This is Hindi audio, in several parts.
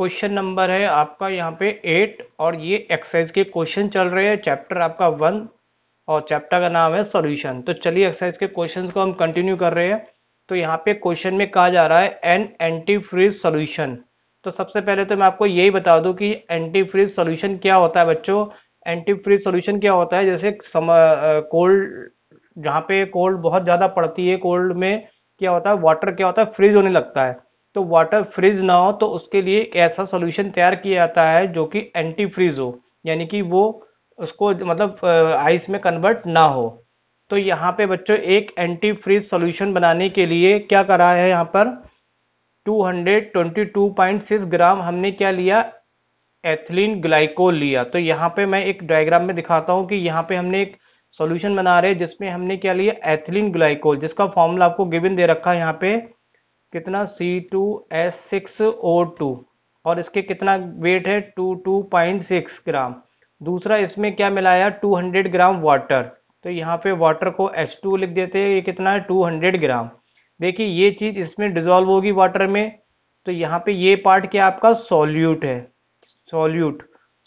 क्वेश्चन नंबर है आपका यहाँ पे एट और ये एक्सरसाइज के क्वेश्चन चल रहे हैं चैप्टर आपका वन और चैप्टर का नाम है सॉल्यूशन तो चलिए एक्सरसाइज के क्वेश्चन को हम कंटिन्यू कर रहे हैं तो यहाँ पे क्वेश्चन में कहा जा रहा है एन एंटी फ्रीज सोल्यूशन तो सबसे पहले तो मैं आपको यही बता दूँ कि एंटी फ्रीज सोल्यूशन क्या होता है बच्चों एंटी फ्रीज सोल्यूशन क्या होता है जैसे कोल्ड जहाँ पे कोल्ड बहुत ज़्यादा पड़ती है कोल्ड में क्या होता है वाटर क्या होता है फ्रीज होने लगता है तो वाटर फ्रीज ना हो तो उसके लिए एक ऐसा सोल्यूशन तैयार किया जाता है जो कि एंटी फ्रीज हो यानी कि वो उसको मतलब आइस में कन्वर्ट ना हो तो यहाँ पे बच्चों एक एंटी फ्रीज सोल्यूशन बनाने के लिए क्या करा है यहाँ पर 222.6 ग्राम हमने क्या लिया एथिलीन ग्लाइकोल लिया तो यहाँ पे मैं एक डायग्राम में दिखाता हूँ कि यहाँ पे हमने एक सॉल्यूशन बना रहे हैं जिसमें हमने क्या लिया एथिलीन ग्लाइकोल जिसका फॉर्मूला आपको गिवन दे रखा है यहाँ पे कितना C two S six O two और इसके कितना वेट है two two point six gram दूसरा इसमें क्या मिलाया टू हंड्रेड ग्राम वाटर तो यहाँ पे वाटर को एच टू लिख देते हैं ये कितना है टू हंड्रेड ग्राम देखिए ये चीज़ इसमें डिजोल्व होगी वाटर में तो यहाँ पे ये पार्ट क्या आपका सॉल्यूट है सॉल्यूट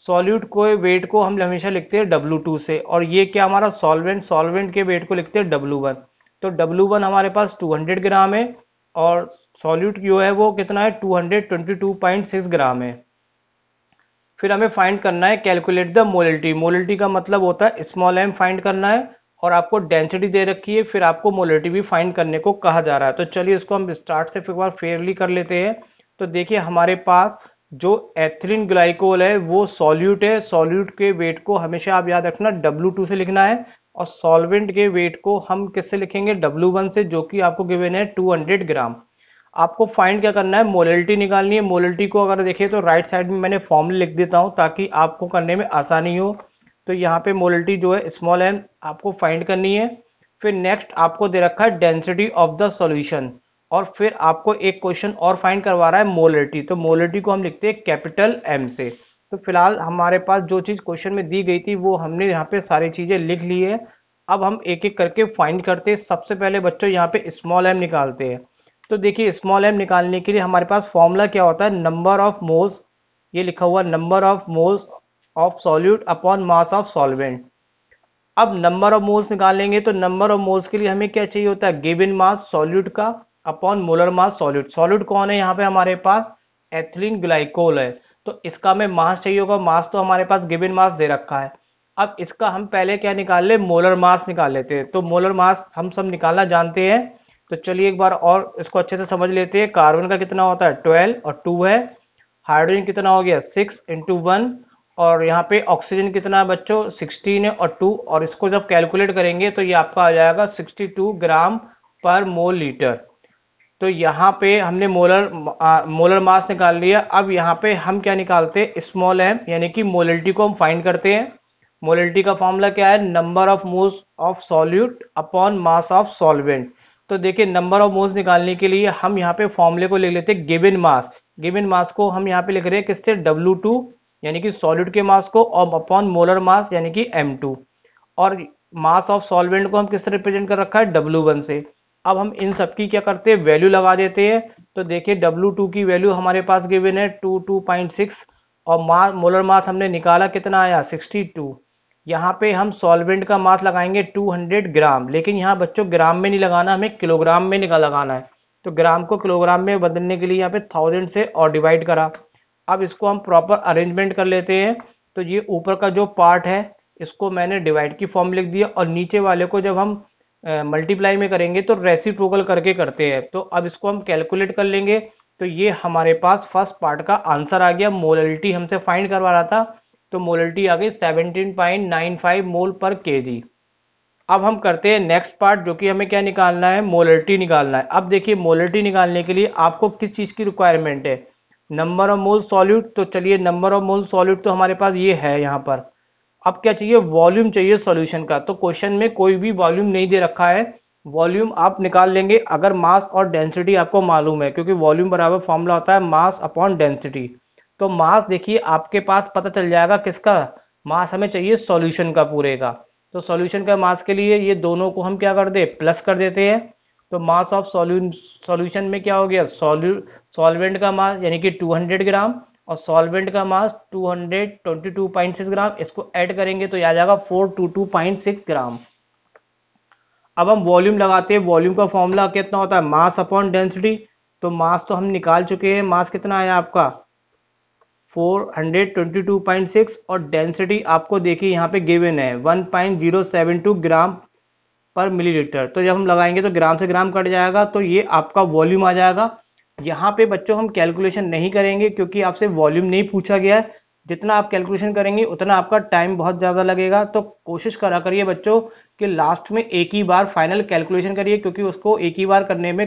सॉल्यूट को वेट को हम हमेशा लिखते हैं डब्लू टू से और ये क्या हमारा सॉल्वेंट सॉल्वेंट के वेट को लिखते हैं डब्लू वन तो डब्लू वन हमारे पास टू हंड्रेड ग्राम है और सॉल्यूट जो है वो कितना है 222.6 ग्राम है फिर हमें फाइंड करना है कैलकुलेट द मोलिटी मोलिटी का मतलब होता है स्मॉल एम फाइंड करना है और आपको डेंसिटी दे रखी है फिर आपको मोलिटी भी फाइंड करने को कहा जा रहा है तो चलिए इसको हम स्टार्ट से एक बार फेयरली कर लेते हैं तो देखिए हमारे पास जो एथिलीन ग्लाइकोल है वो सॉल्यूट है सॉल्यूट के वेट को हमेशा आप याद रखना W2 से लिखना है और सॉल्वेंट के वेट को हम किससे लिखेंगे W1 से जो कि आपको गिवेन है 200 ग्राम आपको फाइंड क्या करना है मोलिटी निकालनी है मोलिटी को अगर देखिए तो राइट साइड में मैंने फॉर्म लिख देता हूं ताकि आपको करने में आसानी हो तो यहाँ पे मोलिटी जो है स्मॉल एन आपको फाइंड करनी है फिर नेक्स्ट आपको दे रखा है डेंसिटी ऑफ द सोल्यूशन और फिर आपको एक क्वेश्चन और फाइंड करवा रहा है मोलिटी तो मोलिटी को हम लिखते हैं कैपिटल एम से तो फिलहाल हमारे पास जो चीज़ क्वेश्चन में दी गई थी वो हमने यहाँ पे सारी चीज़ें लिख ली है अब हम एक एक करके फाइंड करते हैं सबसे पहले बच्चों यहाँ पे स्मॉल एम निकालते हैं तो देखिए स्मॉल एम निकालने के लिए हमारे पास फॉर्मूला क्या होता है नंबर ऑफ मोल्स ये लिखा हुआ number of moles of solute upon mass of solvent अब नंबर ऑफ मोल्स निकालेंगे तो नंबर ऑफ मोल्स के लिए हमें क्या चाहिए होता है गिवन मास सॉल्यूट का upon molar mass solute solute कौन है यहाँ पे हमारे पास एथिलीन ग्लाइकोल है तो इसका हमें मास चाहिए होगा मास तो हमारे पास गिबिन मास दे रखा है अब इसका हम पहले क्या निकाल ले मोलर मास निकाल लेते हैं तो मोलर मास हम सब निकालना जानते हैं तो चलिए एक बार और इसको अच्छे से समझ लेते हैं कार्बन का कितना होता है ट्वेल्व और टू है हाइड्रोजन कितना हो गया सिक्स इंटू वन और यहाँ पे ऑक्सीजन कितना है बच्चों सिक्सटीन है और टू और इसको जब कैलकुलेट करेंगे तो ये आपका आ जाएगा सिक्सटी टू ग्राम पर मोल लीटर तो यहाँ पे हमने मोलर आ, मोलर मास निकाल लिया अब यहाँ पे हम क्या निकालते हैं स्मॉल एम यानी कि मोलिटी को हम फाइंड करते हैं मोलिटी का फॉर्मूला क्या है number of moles of solute upon mass of solvent तो देखिए नंबर ऑफ मोल्स निकालने के लिए हम यहाँ पे फॉर्मूले को ले लेते हैं गिवन मास गिवन मास को हम यहाँ पे लिख रहे हैं किससे डब्ल्यू टू यानी कि सॉल्यूट के मास को और अपॉन मोलर मास यानी कि एम टू और मास ऑफ सॉल्वेंट को हम किससे रिप्रेजेंट कर रखा है डब्ल्यू वन से अब हम इन सब की क्या करते हैं वैल्यू लगा देते हैं तो देखिए W2 की वैल्यू हमारे पास गिवन है 22.6 और मास मोलर मास हमने निकाला कितना आया 62 यहाँ पे हम सॉल्वेंट का मास लगाएंगे 200 ग्राम लेकिन यहाँ बच्चों ग्राम में नहीं लगाना हमें किलोग्राम में निकाल लगाना है तो ग्राम को किलोग्राम में बदलने के लिए यहाँ पे थाउजेंड से और डिवाइड करा अब इसको हम प्रॉपर अरेंजमेंट कर लेते हैं तो ये ऊपर का जो पार्ट है इसको मैंने डिवाइड की फॉर्म लिख दिया और नीचे वाले को जब हम मल्टीप्लाई में करेंगे तो रेसिप्रोकल करके करते हैं तो अब इसको हम कैलकुलेट कर लेंगे तो ये हमारे पास फर्स्ट पार्ट का आंसर आ गया मोलल्टी हमसे फाइंड करवा रहा था तो मोलिटी आ गई 17.95 मोल पर केजी अब हम करते हैं नेक्स्ट पार्ट जो कि हमें क्या निकालना है मोलल्टी निकालना है अब देखिए मोलिटी निकालने के लिए आपको किस चीज़ की रिक्वायरमेंट है नंबर ऑफ मोल सॉल्यूट तो चलिए नंबर ऑफ मोल सॉल्यूट तो हमारे पास ये है यहाँ पर अब क्या चाहिए वॉल्यूम चाहिए सॉल्यूशन का तो क्वेश्चन में कोई भी वॉल्यूम नहीं दे रखा है वॉल्यूम आप निकाल लेंगे अगर मास और डेंसिटी आपको मालूम है क्योंकि वॉल्यूम बराबर फॉर्मूला होता है मास अपॉन डेंसिटी तो मास देखिए आपके पास पता चल जाएगा किसका मास हमें चाहिए सॉल्यूशन का पूरे का तो सॉल्यूशन का मास के लिए ये दोनों को हम क्या कर दे प्लस कर देते हैं तो मास ऑफ सॉल्यूशन में क्या हो गया सॉल्यू सॉल्वेंट का मास यानी कि 200 ग्राम और सॉल्वेंट का मास 222.6 ग्राम इसको ऐड करेंगे तो आ जाएगा 422.6 ग्राम अब हम वॉल्यूम लगाते हैं वॉल्यूम का फॉर्मूला कितना होता है मास अपॉन डेंसिटी तो मास तो हम निकाल चुके हैं मास कितना आया आपका 422.6 और डेंसिटी आपको देखिए यहाँ पे गिवन है 1.072 ग्राम पर मिलीलीटर तो जब हम लगाएंगे तो ग्राम से ग्राम कट जाएगा तो ये आपका वॉल्यूम आ जाएगा यहाँ पे बच्चों हम कैलकुलेशन नहीं करेंगे क्योंकि आपसे वॉल्यूम नहीं पूछा गया है जितना आप कैलकुलेशन करेंगे उतना आपका टाइम बहुत ज़्यादा लगेगा तो कोशिश करा करिए बच्चों कि लास्ट में एक ही बार फाइनल कैलकुलेशन करिए क्योंकि उसको एक ही बार करने में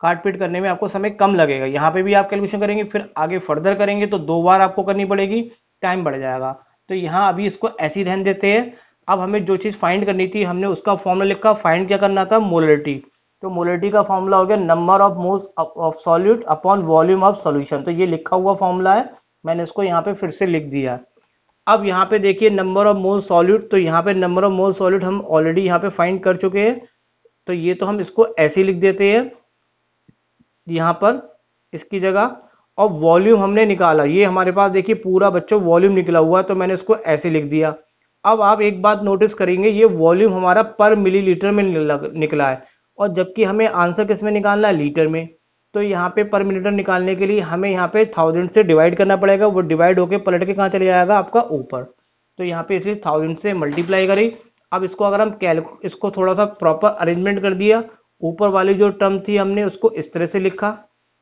काट पीट करने में आपको समय कम लगेगा यहाँ पे भी आप कैलकुलेशन करेंगे फिर आगे फर्दर करेंगे तो दो बार आपको करनी पड़ेगी टाइम बढ़ जाएगा तो यहाँ अभी इसको ऐसी ही रहने देते हैं अब हमें जो चीज़ फाइंड करनी थी हमने उसका फॉर्मूला लिखा फाइंड क्या करना था मोलरिटी तो मोलिटी का फॉर्मूला हो गया number of moles of solute upon volume of solution तो ये लिखा हुआ फॉर्मूला है मैंने इसको यहाँ पे फिर से लिख दिया अब यहाँ पे देखिए नंबर ऑफ मोल सॉल्यूट तो यहाँ पे नंबर ऑफ मोल सॉल्यूट हम ऑलरेडी यहाँ पे फाइंड कर चुके हैं तो ये तो हम इसको ऐसे लिख देते हैं यहाँ पर इसकी जगह और वॉल्यूम हमने निकाला ये हमारे पास देखिए पूरा बच्चों वॉल्यूम निकला हुआ है तो मैंने इसको ऐसे लिख दिया अब आप एक बात नोटिस करेंगे ये वॉल्यूम हमारा पर मिलीलीटर में निकला है और जबकि हमें आंसर किस में निकालना है लीटर में तो यहाँ पे पर मिलीटर निकालने के लिए हमें यहाँ पे थाउजेंड से डिवाइड करना पड़ेगा वो डिवाइड होकर पलट के कहाँ चले जाएगा आपका ऊपर तो यहाँ पे इसलिए थाउजेंड से मल्टीप्लाई करी अब इसको अगर हम कैलकु इसको थोड़ा सा प्रॉपर अरेंजमेंट कर दिया ऊपर वाली जो टर्म थी हमने उसको इस तरह से लिखा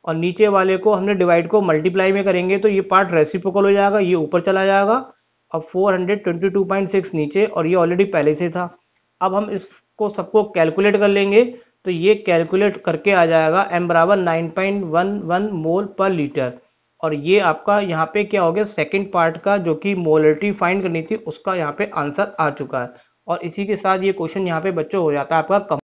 और नीचे वाले को हमने डिवाइड को मल्टीप्लाई में करेंगे तो ये पार्ट रेसिप्रोकल हो जाएगा ये ऊपर चला जाएगा अब 422.6 नीचे और ये ऑलरेडी पहले से था अब हम इस को सबको कैलकुलेट कर लेंगे तो ये कैलकुलेट करके आ जाएगा एम बराबर nine point one one mole per litre और ये आपका यहाँ पे क्या हो गया सेकेंड पार्ट का जो कि मोलिटी फाइंड करनी थी उसका यहाँ पे आंसर आ चुका है और इसी के साथ ये क्वेश्चन यहाँ पे बच्चों हो जाता है आपका